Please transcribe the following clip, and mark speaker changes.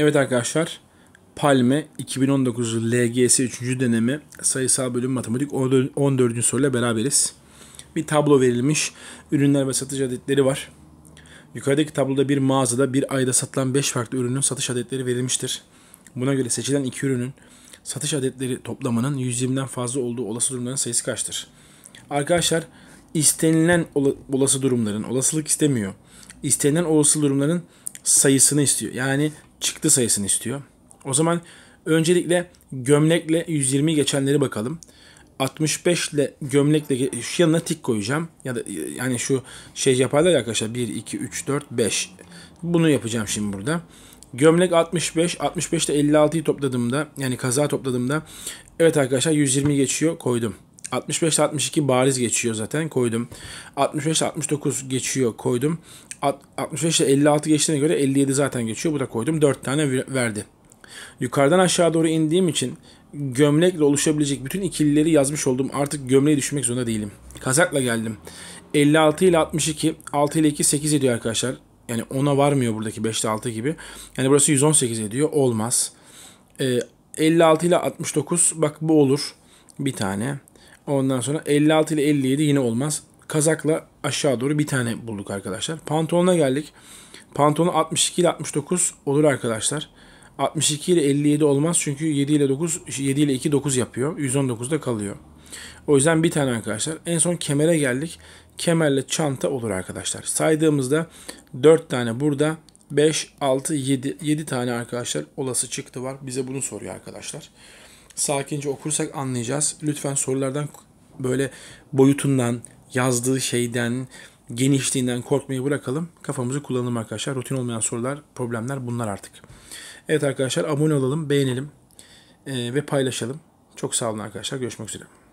Speaker 1: Evet arkadaşlar Palme 2019 LGS 3. deneme sayısal bölüm matematik 14. soruyla beraberiz. Bir tablo verilmiş. Ürünler ve satış adetleri var. Yukarıdaki tabloda bir mağazada bir ayda satılan 5 farklı ürünün satış adetleri verilmiştir. Buna göre seçilen iki ürünün satış adetleri toplamının 120'den fazla olduğu olası durumların sayısı kaçtır? Arkadaşlar istenilen olası durumların, olasılık istemiyor. İstenilen olası durumların sayısını istiyor. Yani çıktı sayısını istiyor. O zaman öncelikle gömlekle 120 geçenleri bakalım. 65 ile gömlekle şu yanına tik koyacağım. Ya da e, yani şu şey yaparlar ya arkadaşlar 1, 2, 3, 4, 5. Bunu yapacağım şimdi burada. Gömlek 65, 65 65'te 56'yı topladığımda yani kaza topladığımda evet arkadaşlar 120 geçiyor koydum. 65-62 bariz geçiyor zaten koydum. 65-69 geçiyor koydum. 65 ile 56 geçtiğine göre 57 zaten geçiyor. Bu da koydum. 4 tane verdi. Yukarıdan aşağı doğru indiğim için gömlekle oluşabilecek bütün ikilileri yazmış oldum. Artık gömleği düşmek zorunda değilim. Kazakla geldim. 56 ile 62, 6 ile 2 8 ediyor arkadaşlar. Yani 10'a varmıyor buradaki 5 ile 6 gibi. Yani burası 118 ediyor. Olmaz. Ee, 56 ile 69 bak bu olur. Bir tane. Ondan sonra 56 ile 57 yine olmaz. Kazakla aşağı doğru bir tane bulduk arkadaşlar. Pantolona geldik. Pantolon 62 ile 69 olur arkadaşlar. 62 ile 57 olmaz çünkü 7 ile 9 7 ile 2 9 yapıyor. 119 da kalıyor. O yüzden bir tane arkadaşlar. En son kemere geldik. Kemerle çanta olur arkadaşlar. Saydığımızda 4 tane burada 5 6 7 7 tane arkadaşlar olası çıktı var. Bize bunu soruyor arkadaşlar sakince okursak anlayacağız. Lütfen sorulardan böyle boyutundan, yazdığı şeyden, genişliğinden korkmayı bırakalım. Kafamızı kullanalım arkadaşlar. Rutin olmayan sorular, problemler bunlar artık. Evet arkadaşlar abone olalım, beğenelim e, ve paylaşalım. Çok sağ olun arkadaşlar. Görüşmek üzere.